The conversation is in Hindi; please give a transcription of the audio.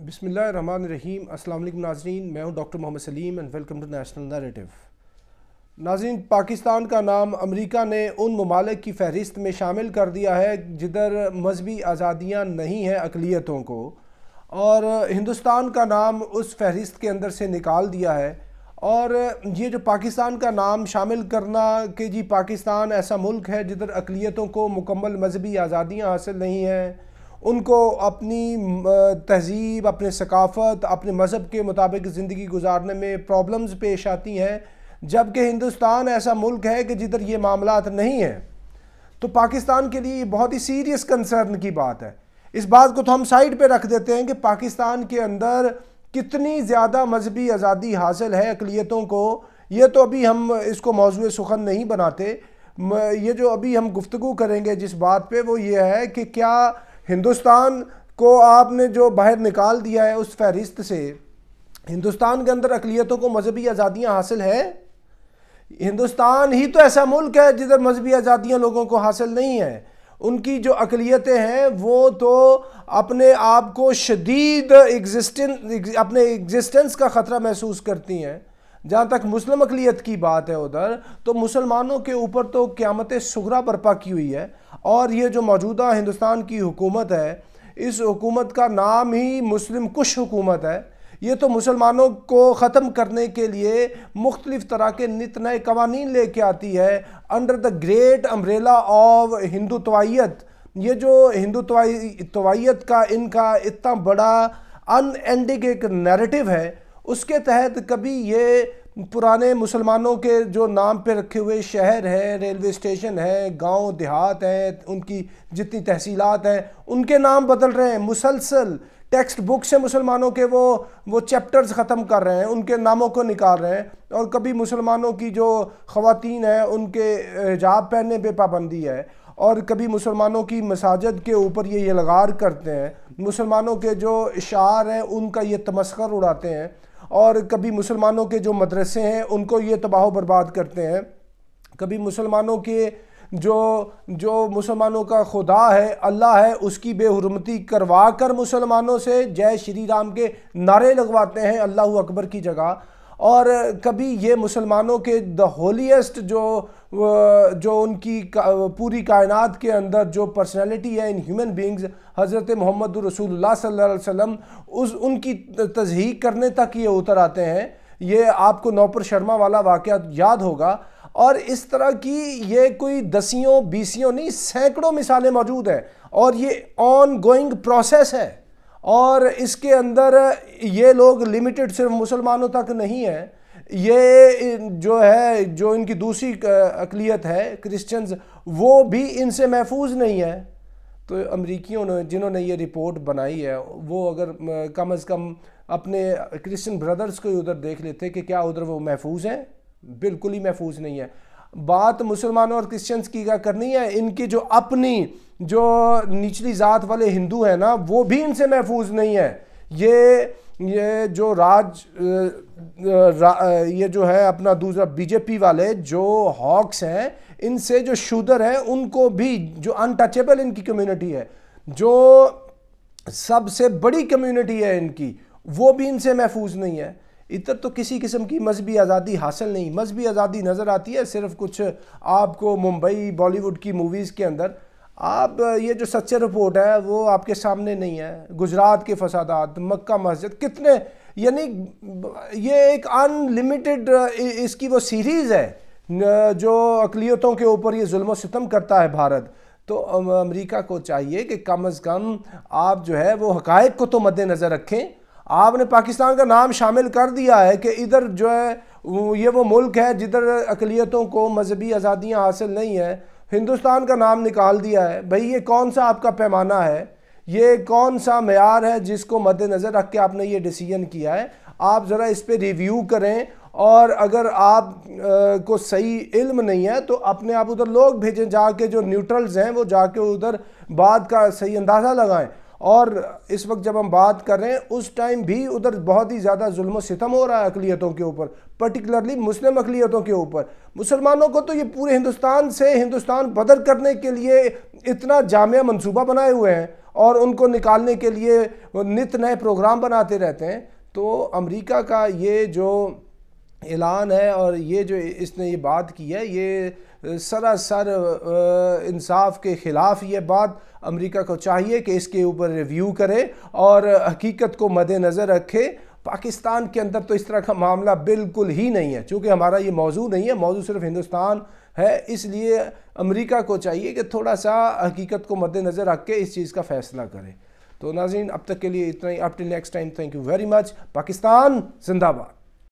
रहीम अल्लाम नाजरीन मैं हूँ doctor Mohammad Saleem and welcome to national narrative नाजरीन पाकिस्तान का नाम अमरीका ने उन ममालिक की फहरिस्त में शामिल कर दिया है जिधर मजहबी आज़ादियाँ नहीं हैं अकलीतों को और हिंदुस्तान का नाम उस फहरिस्त के अंदर से निकाल दिया है और ये जो पाकिस्तान का नाम शामिल करना कि जी पाकिस्तान ऐसा मुल्क है जिधर अकलीतों को मुकम्मल मजहबी आज़ादियाँ हासिल नहीं हैं उनको अपनी तहज़ीब अपने सकाफ़त अपने मज़हब के मुताबिक ज़िंदगी गुजारने में प्रॉब्लम्स पेश आती हैं जबकि हिंदुस्तान ऐसा मुल्क है कि जिधर ये मामला नहीं हैं तो पाकिस्तान के लिए बहुत ही सीरियस कंसर्न की बात है इस बात को तो हम साइड पे रख देते हैं कि पाकिस्तान के अंदर कितनी ज़्यादा मजहबी आज़ादी हासिल है अकलीतों को ये तो अभी हम इसको मौजू सुखन नहीं बनाते ये जो अभी हम गुफ्तु करेंगे जिस बात पे वो ये है कि क्या हिंदुस्तान को आपने जो बाहर निकाल दिया है उस फहरिस्त से हिंदुस्तान के अंदर अकलीतों को मजहबी आज़ादियाँ हासिल हैं हिंदुस्तान ही तो ऐसा मुल्क है जिधर मजहबी आज़ादियाँ लोगों को हासिल नहीं हैं उनकी जो अकलीतें हैं वो तो अपने आप को शदीद एग्जिस्टें अपने एग्जिस्टेंस का ख़तरा महसूस करती हैं जहाँ तक मुस्लिम अकलीत की बात है उधर तो मुसलमानों के ऊपर तो क़्यामत सगरा बर्पा की हुई है और ये जो मौजूदा हिंदुस्तान की हुकूमत है इस हुकूमत का नाम ही मुस्लिम कुश हुकूमत है ये तो मुसलमानों को ख़त्म करने के लिए मुख्तलिफ़ तरह के नित नए कवानीन कर आती है under the great umbrella of Hindutvaite ये जो हिंदुतवाइत का इनका इतना बड़ा अनएंडिंग एक नैरेटिव है उसके तहत कभी ये पुराने मुसलमानों के जो नाम पे रखे हुए शहर हैं रेलवे स्टेशन हैं गांव देहात हैं उनकी जितनी तहसीलात हैं उनके नाम बदल रहे हैं मुसलसल टेक्स्ट बुक से मुसलमानों के वो वो चैप्टर्स ख़त्म कर रहे हैं उनके नामों को निकाल रहे हैं और कभी मुसलमानों की जो ख़वान हैं उनके हिजाब पहनने पर पाबंदी है और कभी मुसलमानों की मसाजद के ऊपर ये यलगार करते हैं मुसलमानों के जो इशार हैं उनका ये तमस्कर उड़ाते हैं और कभी मुसलमानों के जो मदरसे हैं उनको ये तबाह बर्बाद करते हैं कभी मुसलमानों के जो जो मुसलमानों का खुदा है अल्लाह है उसकी बेहरमती करवा कर मुसलमानों से जय श्री राम के नारे लगवाते हैं अल्लाह अकबर की जगह और कभी ये मुसलमानों के द होलीस्ट जो जो उनकी का, पूरी कायनात के अंदर जो पर्सनालिटी है इन ह्यूमन बींग्स हज़रत मोहम्मद रसूलुल्लाह सल्लल्लाहु अलैहि वसल्लम उस उनकी तजहीक करने तक ये उतर आते हैं ये आपको नौपर शर्मा वाला वाक़ याद होगा और इस तरह की ये कोई दसियों बीसियों नहीं सैकड़ों मिसालें मौजूद हैं और ये ऑन गोइंग प्रोसेस है और इसके अंदर ये लोग लिमिटेड सिर्फ मुसलमानों तक नहीं है ये जो है जो इनकी दूसरी अकलीत है क्रिश्चियंस वो भी इनसे महफूज नहीं है तो अमरीकियों ने जिन्होंने ये रिपोर्ट बनाई है वो अगर कम अज़ कम अपने क्रिश्चियन ब्रदर्स को उधर देख लेते कि क्या उधर वो महफूज हैं बिल्कुल ही महफूज नहीं है बात मुसलमानों और क्रिश्चियंस की क्या करनी है इनकी जो अपनी जो निचली ज़ात वाले हिंदू हैं ना वो भी इनसे महफूज नहीं है ये ये जो राज रा, ये जो है अपना दूसरा बीजेपी वाले जो हॉक्स हैं इनसे जो शूदर हैं उनको भी जो अनटचेबल इनकी कम्युनिटी है जो सबसे बड़ी कम्युनिटी है इनकी वो भी इनसे महफूज नहीं है इधर तो किसी किस्म की मजहबी आज़ादी हासिल नहीं मजहबी आज़ादी नज़र आती है सिर्फ कुछ आपको मुंबई बॉलीवुड की मूवीज़ के अंदर आप ये जो सच्चे रिपोर्ट है वो आपके सामने नहीं है गुजरात के फसादात मक्का मस्जिद कितने यानी ये एक अनलिमिटेड इसकी वो सीरीज़ है जो अकलीतों के ऊपर ये जुल्म सितम करता है भारत तो अमेरिका को चाहिए कि कम अज़ कम आप जो है वो हकायक को तो मद्देनज़र रखें आपने पाकिस्तान का नाम शामिल कर दिया है कि इधर जो है ये वो मुल्क है जिधर अकलीतों को मजहबी आज़ादियाँ हासिल नहीं हैं हिंदुस्तान का नाम निकाल दिया है भाई ये कौन सा आपका पैमाना है ये कौन सा मैार है जिसको मद्देनज़र रख के आपने ये डिसीजन किया है आप ज़रा इस पर रिव्यू करें और अगर आप आ, को सही इल्म नहीं है तो अपने आप उधर लोग भेजें जाके जो न्यूट्रल्स हैं वो जाके उधर बात का सही अंदाज़ा लगाएं और इस वक्त जब हम बात कर रहे हैं उस टाइम भी उधर बहुत ही ज़्यादा जुल्म सितम हो रहा है अकलीतों के ऊपर पर्टिकुलरली मुस्लिम अकलीतों के ऊपर मुसलमानों को तो ये पूरे हिंदुस्तान से हिंदुस्तान बदर करने के लिए इतना जामिया मनसूबा बनाए हुए हैं और उनको निकालने के लिए नित नए प्रोग्राम बनाते रहते हैं तो अमरीका का ये जो ऐलान है और ये जो इसने ये बात की है ये सरासर इंसाफ के ख़िलाफ़ ये बात अमेरिका को चाहिए कि इसके ऊपर रिव्यू करे और हकीकत को मद्नज़र रखे पाकिस्तान के अंदर तो इस तरह का मामला बिल्कुल ही नहीं है चूँकि हमारा ये मौजू नहीं है मौजू सिर्फ हिंदुस्तान है इसलिए अमेरिका को चाहिए कि थोड़ा सा हकीकत को मद्देनज़र रख के इस चीज़ का फ़ैसला करें तो नाजीन अब तक के लिए इतना ही up till next time thank you very much Pakistan जिंदाबाद